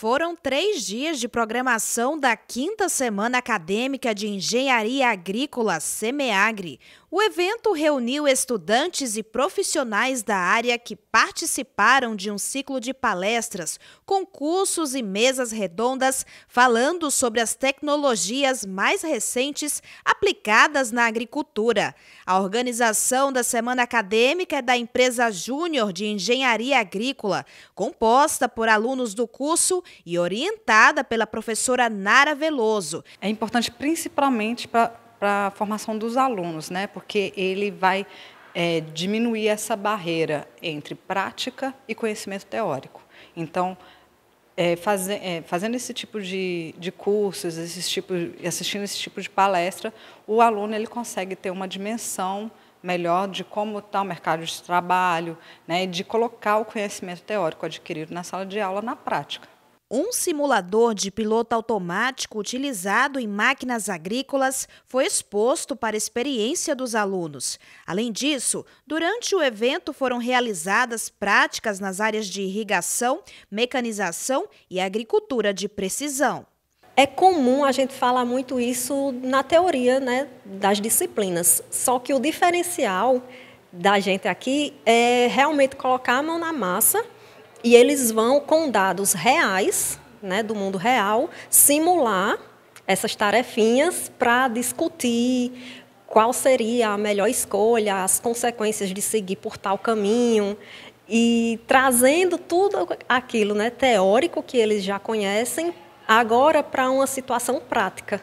Foram três dias de programação da quinta semana acadêmica de Engenharia Agrícola SEMEAGRE. O evento reuniu estudantes e profissionais da área que participaram de um ciclo de palestras, concursos e mesas redondas falando sobre as tecnologias mais recentes aplicadas na agricultura. A organização da semana acadêmica é da empresa Júnior de Engenharia Agrícola, composta por alunos do curso e orientada pela professora Nara Veloso. É importante principalmente para a formação dos alunos, né? porque ele vai é, diminuir essa barreira entre prática e conhecimento teórico. Então, é, é, fazendo esse tipo de, de cursos, esses tipo, assistindo esse tipo de palestra, o aluno ele consegue ter uma dimensão melhor de como está o mercado de trabalho, né, de colocar o conhecimento teórico adquirido na sala de aula na prática. Um simulador de piloto automático utilizado em máquinas agrícolas foi exposto para experiência dos alunos. Além disso, durante o evento foram realizadas práticas nas áreas de irrigação, mecanização e agricultura de precisão. É comum a gente falar muito isso na teoria né, das disciplinas, só que o diferencial da gente aqui é realmente colocar a mão na massa e eles vão, com dados reais, né, do mundo real, simular essas tarefinhas para discutir qual seria a melhor escolha, as consequências de seguir por tal caminho e trazendo tudo aquilo, né, teórico que eles já conhecem, agora para uma situação prática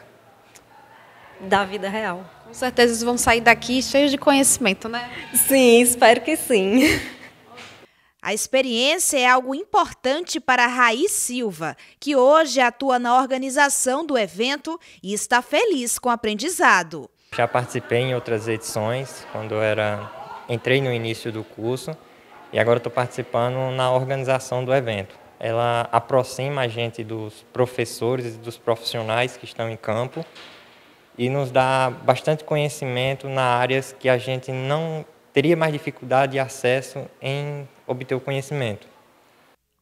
da vida real. Com certeza eles vão sair daqui cheios de conhecimento, né? Sim, espero que sim. A experiência é algo importante para Raí Silva, que hoje atua na organização do evento e está feliz com o aprendizado. Já participei em outras edições, quando era entrei no início do curso e agora estou participando na organização do evento. Ela aproxima a gente dos professores e dos profissionais que estão em campo e nos dá bastante conhecimento na áreas que a gente não teria mais dificuldade de acesso em obter o conhecimento.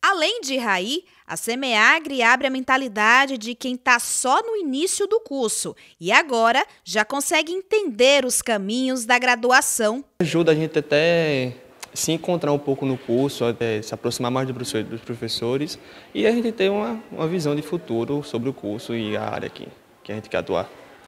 Além de Raí, a SEMEAGRE abre a mentalidade de quem está só no início do curso e agora já consegue entender os caminhos da graduação. Ajuda a gente até se encontrar um pouco no curso, até se aproximar mais dos professores e a gente ter uma, uma visão de futuro sobre o curso e a área aqui, que a gente quer atuar.